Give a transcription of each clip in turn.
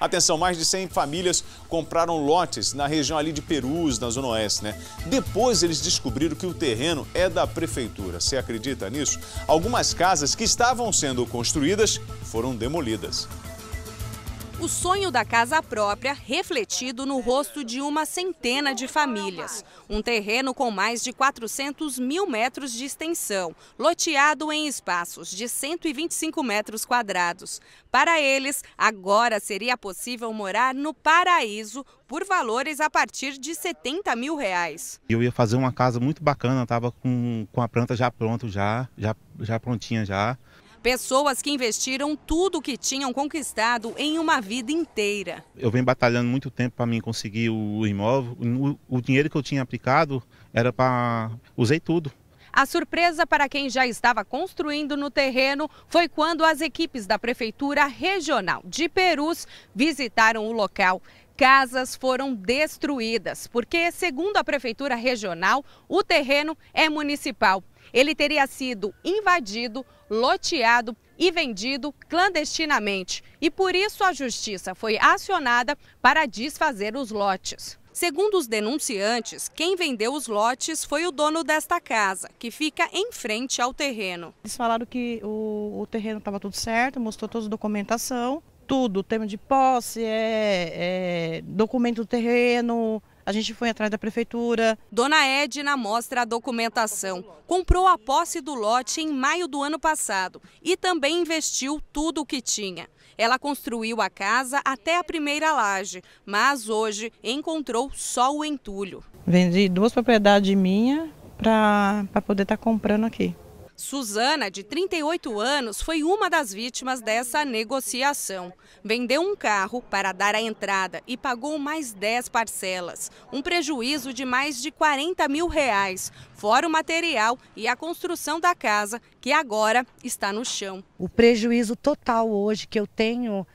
Atenção, mais de 100 famílias compraram lotes na região ali de Perus, na Zona Oeste, né? Depois eles descobriram que o terreno é da prefeitura. Você acredita nisso? Algumas casas que estavam sendo construídas foram demolidas. O sonho da casa própria refletido no rosto de uma centena de famílias. Um terreno com mais de 400 mil metros de extensão, loteado em espaços de 125 metros quadrados. Para eles, agora seria possível morar no paraíso por valores a partir de 70 mil reais. Eu ia fazer uma casa muito bacana, estava com, com a planta já pronta, já, já, já prontinha já. Pessoas que investiram tudo o que tinham conquistado em uma vida inteira. Eu venho batalhando muito tempo para mim conseguir o imóvel. O, o dinheiro que eu tinha aplicado era para. Usei tudo. A surpresa para quem já estava construindo no terreno foi quando as equipes da Prefeitura Regional de Perus visitaram o local. Casas foram destruídas, porque, segundo a Prefeitura Regional, o terreno é municipal ele teria sido invadido, loteado e vendido clandestinamente. E por isso a justiça foi acionada para desfazer os lotes. Segundo os denunciantes, quem vendeu os lotes foi o dono desta casa, que fica em frente ao terreno. Eles falaram que o, o terreno estava tudo certo, mostrou toda a documentação, tudo, tema de posse, é, é, documento do terreno, a gente foi atrás da prefeitura. Dona Edna mostra a documentação. Comprou a posse do lote em maio do ano passado e também investiu tudo o que tinha. Ela construiu a casa até a primeira laje, mas hoje encontrou só o entulho. Vendi duas propriedades minhas para poder estar tá comprando aqui. Suzana, de 38 anos, foi uma das vítimas dessa negociação. Vendeu um carro para dar a entrada e pagou mais 10 parcelas, um prejuízo de mais de 40 mil reais, fora o material e a construção da casa, que agora está no chão. O prejuízo total hoje que eu tenho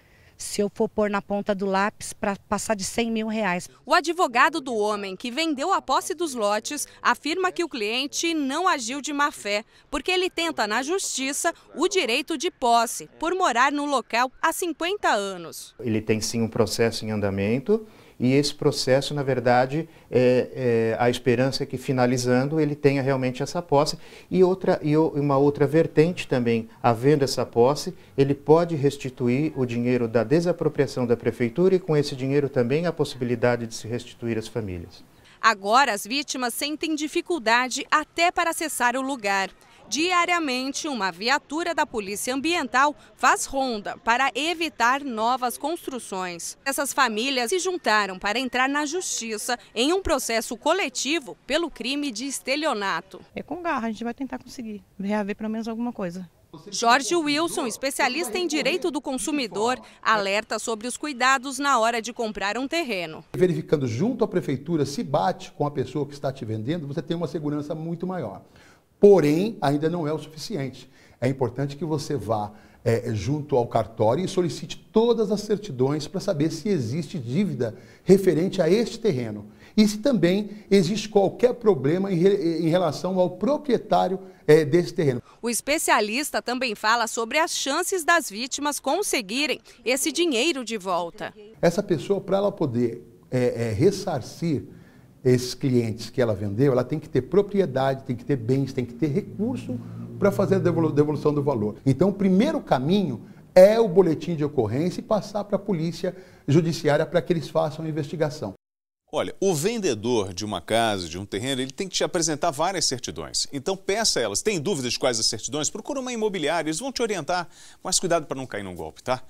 se eu for pôr na ponta do lápis, para passar de 100 mil reais. O advogado do homem que vendeu a posse dos lotes afirma que o cliente não agiu de má fé, porque ele tenta na justiça o direito de posse, por morar no local há 50 anos. Ele tem sim um processo em andamento. E esse processo, na verdade, é, é, a esperança é que finalizando ele tenha realmente essa posse. E, outra, e uma outra vertente também, havendo essa posse, ele pode restituir o dinheiro da desapropriação da prefeitura e com esse dinheiro também a possibilidade de se restituir às famílias. Agora, as vítimas sentem dificuldade até para acessar o lugar. Diariamente, uma viatura da Polícia Ambiental faz ronda para evitar novas construções. Essas famílias se juntaram para entrar na justiça em um processo coletivo pelo crime de estelionato. É com garra, a gente vai tentar conseguir reaver pelo menos alguma coisa. Jorge Wilson, especialista em direito do consumidor, alerta sobre os cuidados na hora de comprar um terreno. Verificando junto à prefeitura se bate com a pessoa que está te vendendo, você tem uma segurança muito maior porém ainda não é o suficiente. É importante que você vá é, é, junto ao cartório e solicite todas as certidões para saber se existe dívida referente a este terreno e se também existe qualquer problema em, em relação ao proprietário é, desse terreno. O especialista também fala sobre as chances das vítimas conseguirem esse dinheiro de volta. Essa pessoa, para ela poder é, é ressarcir esses clientes que ela vendeu, ela tem que ter propriedade, tem que ter bens, tem que ter recurso para fazer a devolução do valor. Então, o primeiro caminho é o boletim de ocorrência e passar para a polícia judiciária para que eles façam a investigação. Olha, o vendedor de uma casa, de um terreno, ele tem que te apresentar várias certidões. Então peça a elas. Tem dúvidas de quais as certidões? Procura uma imobiliária, eles vão te orientar. Mas cuidado para não cair num golpe, tá?